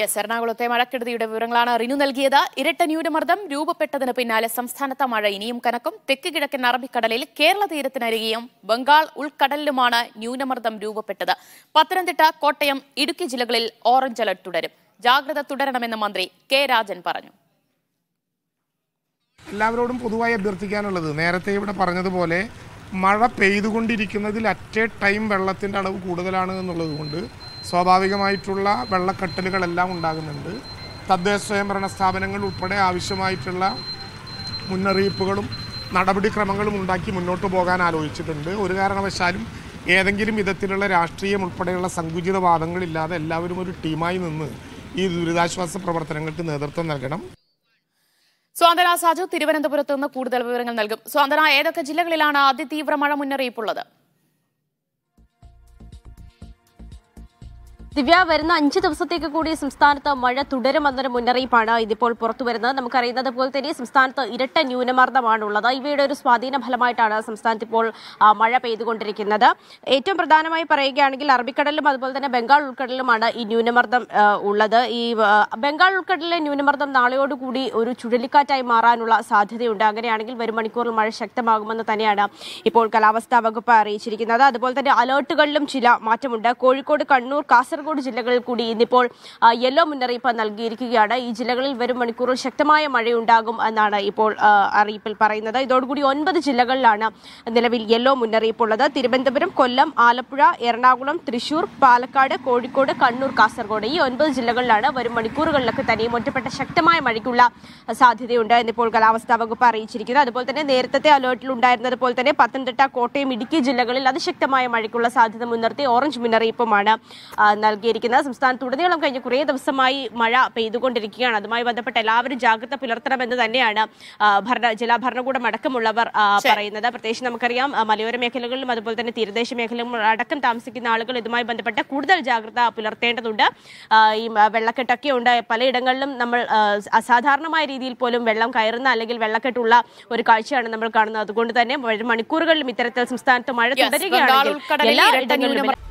yes എറണാകുളത്തെ മഴക്കെടുതിയുടെ വിവരങ്ങളാണ് റിനു നൽകിയത് ഇരട്ട ന്യൂനമർദ്ദം രൂപപ്പെട്ടതിന് പിന്നാലെ സംസ്ഥാനത്ത് മഴ ഇനിയും കനക്കും തെക്ക് കിഴക്കൻ അറബിക്കടലിൽ കേരള തീരത്തിനരികെയും ബംഗാൾ ഉൾക്കടലിലുമാണ് ന്യൂനമർദ്ദം രൂപപ്പെട്ടത് പത്തനംതിട്ട കോട്ടയം ഇടുക്കി ജില്ലകളിൽ ഓറഞ്ച് അലർട്ട് തുടരും ജാഗ്രത തുടരണമെന്ന് മന്ത്രി കെ രാജൻ പറഞ്ഞു എല്ലാവരോടും പൊതുവായി അഭ്യർത്ഥിക്കാനുള്ളത് നേരത്തെ ഇവിടെ പറഞ്ഞതുപോലെ മഴ പെയ്തുകൊണ്ടിരിക്കുന്നതിൽ അറ്റ് എ ടൈം വെള്ളത്തിൻ്റെ അളവ് കൂടുതലാണ് എന്നുള്ളത് കൊണ്ട് സ്വാഭാവികമായിട്ടുള്ള വെള്ളക്കെട്ടലുകളെല്ലാം ഉണ്ടാകുന്നുണ്ട് തദ്ദേശ സ്വയംഭരണ സ്ഥാപനങ്ങൾ ഉൾപ്പെടെ ആവശ്യമായിട്ടുള്ള മുന്നറിയിപ്പുകളും നടപടിക്രമങ്ങളും ഉണ്ടാക്കി മുന്നോട്ട് പോകാൻ ആലോചിച്ചിട്ടുണ്ട് ഒരു കാരണവശാലും ഏതെങ്കിലും വിധത്തിലുള്ള രാഷ്ട്രീയം ഉൾപ്പെടെയുള്ള സങ്കുചിത വാദങ്ങളില്ലാതെ എല്ലാവരും ഒരു ടീമായി നിന്ന് ഈ ദുരിതാശ്വാസ പ്രവർത്തനങ്ങൾക്ക് നേതൃത്വം നൽകണം സ്വാതന്ത്ര്യ സാജു തിരുവനന്തപുരത്ത് നിന്ന് കൂടുതൽ വിവരങ്ങൾ നൽകും സ്വാതന്ത്ര്യ ഏതൊക്കെ ജില്ലകളിലാണ് അതിതീവ്ര മഴ മുന്നറിയിപ്പുള്ളത് ദിവ്യ വരുന്ന അഞ്ച് ദിവസത്തേക്ക് കൂടി സംസ്ഥാനത്ത് മഴ തുടരുമെന്നൊരു മുന്നറിയിപ്പാണ് ഇതിപ്പോൾ പുറത്തുവരുന്നത് നമുക്കറിയുന്നത് പോലെ തന്നെ സംസ്ഥാനത്ത് ഇരട്ട ന്യൂനമർദ്ദമാണുള്ളത് ഇവയുടെ ഒരു സ്വാധീന ഫലമായിട്ടാണ് സംസ്ഥാനത്ത് ഇപ്പോൾ മഴ പെയ്തുകൊണ്ടിരിക്കുന്നത് ഏറ്റവും പ്രധാനമായി പറയുകയാണെങ്കിൽ അറബിക്കടലിലും അതുപോലെ തന്നെ ബംഗാൾ ഉൾക്കടലിലുമാണ് ഈ ന്യൂനമർദ്ദം ഉള്ളത് ഈ ബംഗാൾ ഉൾക്കടലിലെ ന്യൂനമർദ്ദം നാളെയോടുകൂടി ഒരു ചുഴലിക്കാറ്റായി മാറാനുള്ള സാധ്യതയുണ്ട് അങ്ങനെയാണെങ്കിൽ വരും മണിക്കൂറിൽ മഴ ശക്തമാകുമെന്ന് തന്നെയാണ് ഇപ്പോൾ കാലാവസ്ഥാ വകുപ്പ് അറിയിച്ചിരിക്കുന്നത് അതുപോലെ തന്നെ അലേർട്ടുകളിലും ചില മാറ്റമുണ്ട് കോഴിക്കോട് കണ്ണൂർ കാസർഗോഡ് കാസർഗോഡ് ജില്ലകളിൽ കൂടി ഇന്നിപ്പോൾ യെല്ലോ മുന്നറിയിപ്പ് നൽകിയിരിക്കുകയാണ് ഈ ജില്ലകളിൽ വരും മണിക്കൂറിൽ ശക്തമായ മഴയുണ്ടാകും എന്നാണ് ഇപ്പോൾ അറിയിപ്പിൽ പറയുന്നത് ഇതോടുകൂടി ഒൻപത് ജില്ലകളിലാണ് നിലവിൽ യെല്ലോ മുന്നറിയിപ്പുള്ളത് തിരുവനന്തപുരം കൊല്ലം ആലപ്പുഴ എറണാകുളം തൃശൂർ പാലക്കാട് കോഴിക്കോട് കണ്ണൂർ കാസർഗോഡ് ഈ ഒൻപത് ജില്ലകളിലാണ് വരും മണിക്കൂറുകളിലൊക്കെ തനിയും ഒറ്റപ്പെട്ട ശക്തമായ മഴയ്ക്കുള്ള സാധ്യതയുണ്ട് എന്നിപ്പോൾ കാലാവസ്ഥാ വകുപ്പ് അറിയിച്ചിരിക്കുന്നത് അതുപോലെ തന്നെ നേരത്തെ അലേർട്ടിൽ ഉണ്ടായിരുന്നത് പോലെ തന്നെ പത്തനംതിട്ട കോട്ടയം ഇടുക്കി ജില്ലകളിൽ അതിശക്തമായ മഴയ്ക്കുള്ള സാധ്യത മുൻനിർത്തി ഓറഞ്ച് മുന്നറിയിപ്പുമാണ് നൽകുന്നത് നൽകിയിരിക്കുന്നത് സംസ്ഥാനത്തുടനീളം കഴിഞ്ഞ കുറേ ദിവസമായി മഴ പെയ്തുകൊണ്ടിരിക്കുകയാണ് അതുമായി ബന്ധപ്പെട്ട് എല്ലാവരും ജാഗ്രത പുലർത്തണമെന്ന് തന്നെയാണ് ഭരണ ജില്ലാ ഭരണകൂടം അടക്കമുള്ളവർ പറയുന്നത് പ്രത്യേകിച്ച് നമുക്കറിയാം മലയോര മേഖലകളിലും അതുപോലെ തന്നെ തീരദേശ മേഖലകളിലും അടക്കം താമസിക്കുന്ന ആളുകൾ ഇതുമായി ബന്ധപ്പെട്ട് കൂടുതൽ ജാഗ്രത പുലർത്തേണ്ടതുണ്ട് ഈ വെള്ളക്കെട്ടൊക്കെ ഉണ്ട് പലയിടങ്ങളിലും നമ്മൾ അസാധാരണമായ രീതിയിൽ പോലും വെള്ളം കയറുന്ന അല്ലെങ്കിൽ വെള്ളക്കെട്ടുള്ള ഒരു കാഴ്ചയാണ് നമ്മൾ കാണുന്നത് അതുകൊണ്ട് തന്നെ മണിക്കൂറുകളിലും ഇത്തരത്തിൽ സംസ്ഥാനത്ത് മഴ തുടരുകയാണ് എല്ലാ ഇടങ്ങളിലും